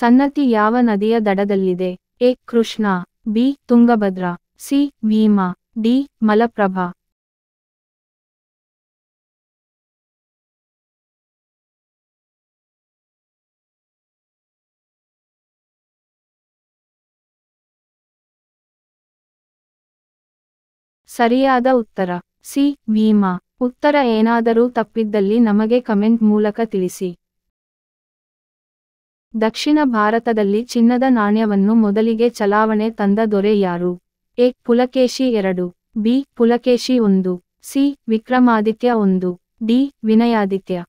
ಸನ್ನತಿ ಯಾವ ನದಿಯ ದಡದಲ್ಲಿದೆ A Krishna B Tungabhadra C Bhima D Malaprabha ಸರಿಯಾದ ಉತ್ತರ ಸಿ ಭೀಮಾ ಉತ್ತರ ಏನಾದರೂ ತಪ್ಪಿದ್ದಲ್ಲಿ ನಮಗೆ ಕಮೆಂಟ್ ಮೂಲಕ ತಿಳಿಸಿ ದಕ್ಷಿಣ ಭಾರತದಲ್ಲಿ ಚಿನ್ನದ ನಾಣ್ಯವನ್ನು ಮೊದಲಿಗೆ ಚಲಾವಣೆ ತಂದ ದೊರೆ ಯಾರು ಎ ಪುಲಕೇಶಿ ಎರಡು ಬಿ ಪುಲಕೇಶಿ ಒಂದು ಸಿ ವಿಕ್ರಮಾದಿತ್ಯ ಒಂದು ಡಿ ವಿನಯಾದಿತ್ಯ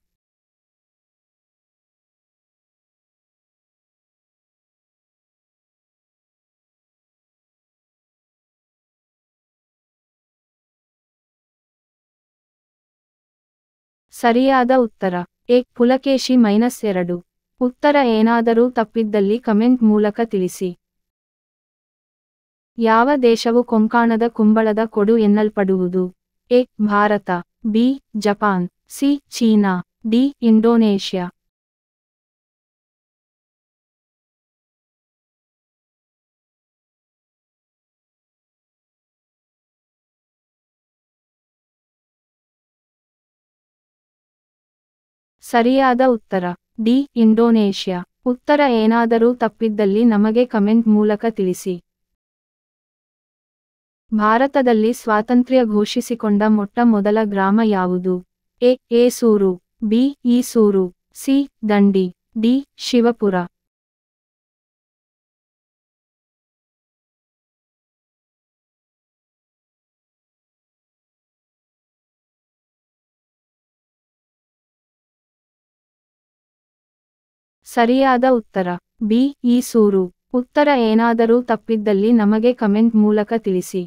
ಸರಿಯಾದ ಉತ್ತರ ಎ ಪುಲಕೇಶಿ ಮೈನಸ್ ಎರಡು ಉತ್ತರ ಏನಾದರೂ ತಪ್ಪಿದ್ದಲ್ಲಿ ಕಮೆಂಟ್ ಮೂಲಕ ತಿಳಿಸಿ ಯಾವ ದೇಶವು ಕೊಂಕಾಣದ ಕುಂಬಳದ ಕೊಡು ಎನ್ನಲ್ಪಡುವುದು A Bharat B Japan C China D Indonesia ಸರಿಯಾದ ಉತ್ತರ ಡಿ ಇಂಡೋನೇಷ್ಯಾ ಉತ್ತರ ಏನಾದರೂ ತಪ್ಪಿದ್ದಲ್ಲಿ ನಮಗೆ ಕಮೆಂಟ್ ಮೂಲಕ ತಿಳಿಸಿ ಭಾರತದಲ್ಲಿ ಸ್ವಾತಂತ್ರ್ಯ ಘೋಷಿಸಿಕೊಂಡ ಮೊಟ್ಟ ಮೊದಲ ಗ್ರಾಮ ಯಾವುದು A Esur B Isur C Dandi D Shivapur ಸರಿಯಾದ ಉತ್ತರ ಬಿ ಈ ಸೂರು ಉತ್ತರ ಏನಾದರೂ ತಪ್ಪಿದ್ದಲ್ಲಿ ನಮಗೆ ಕಮೆಂಟ್ ಮೂಲಕ ತಿಳಿಸಿ